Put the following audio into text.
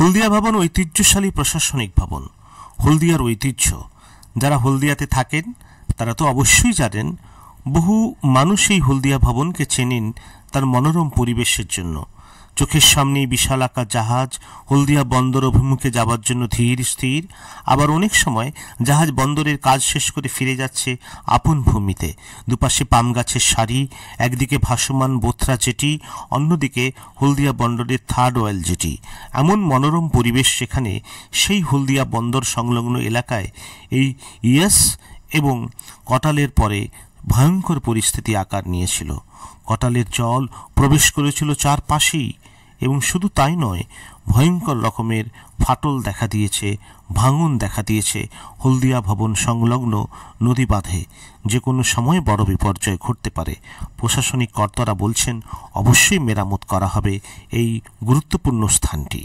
হলদিয়া ভবন ঐতিহ্যশালী প্রশাসনিক ভবন হলদিয়ার ঐতিহ্য যারা হলদিয়াতে থাকেন তারা তো অবশ্যই জানেন বহু মানুষ এই হলদিয়া ভবনকে চেনেন তার মনোরম পরিবেশের জন্য চোখের সামনেই আকার জাহাজ হলদিয়া বন্দর অভিমুখে যাবার জন্য ধীর স্থির আবার অনেক সময় জাহাজ বন্দরের কাজ শেষ করে ফিরে যাচ্ছে আপন ভূমিতে দুপাশে পাম গাছের সারি একদিকে ভাসমান বোথরা জেটি অন্যদিকে হলদিয়া বন্দরের থার্ড অয়েল জেটি এমন মনোরম পরিবেশ সেখানে সেই হলদিয়া বন্দর সংলগ্ন এলাকায় এই ইয়েস এবং কটালের পরে ভয়ঙ্কর পরিস্থিতি আকার নিয়েছিল কটালের জল প্রবেশ করেছিল চারপাশেই এবং শুধু তাই নয় ভয়ঙ্কর রকমের ফাটল দেখা দিয়েছে ভাঙন দেখা দিয়েছে হলদিয়া ভবন সংলগ্ন নদী বাঁধে যে কোনো সময় বড় বিপর্যয় ঘটতে পারে প্রশাসনিক কর্তারা বলছেন অবশ্যই মেরামত করা হবে এই গুরুত্বপূর্ণ স্থানটি